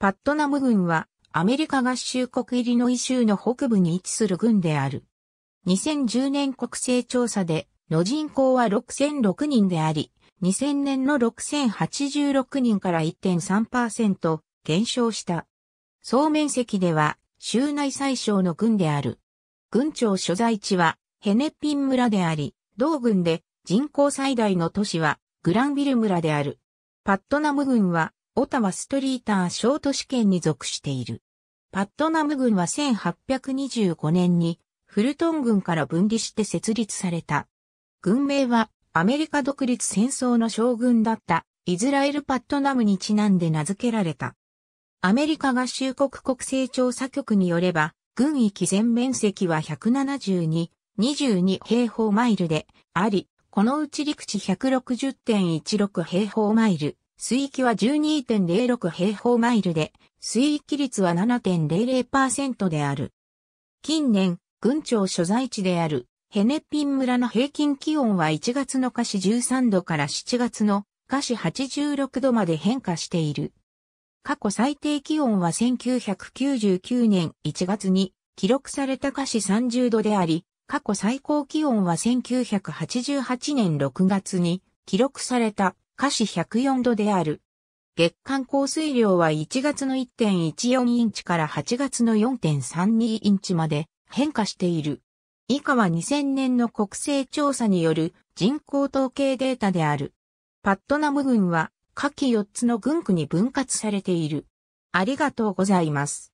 パットナム郡はアメリカ合衆国イリノイ州の北部に位置する郡である。2010年国勢調査での人口は6006人であり、2000年の6086人から1.3%減少した。総面積では州内最小の郡である。郡庁所在地はヘネピン村であり、同郡で人口最大の都市はグランビル村である。パットナム郡はオタワストリーターショート試験に属している。パットナム軍は1825年にフルトン軍から分離して設立された。軍名はアメリカ独立戦争の将軍だったイズラエル・パットナムにちなんで名付けられた。アメリカ合衆国国勢調査局によれば、軍域全面積は172、22平方マイルであり、このうち陸地160.16平方マイル、水域は12.06平方マイルで、水域率は7.00%である。近年、郡庁所在地であるヘネピン村の平均気温は1月の華氏13度から7月の華氏86度まで変化している。過去最低気温は1999年1月に記録された華氏30度であり、過去最高気温は1988年6月に記録された華氏104度である。月間降水量は1月の1.14インチから8月の4.32インチまで変化している。以下は2000年の国勢調査による人口統計データである。パットナム郡は下記4つの郡区に分割されている。ありがとうございます。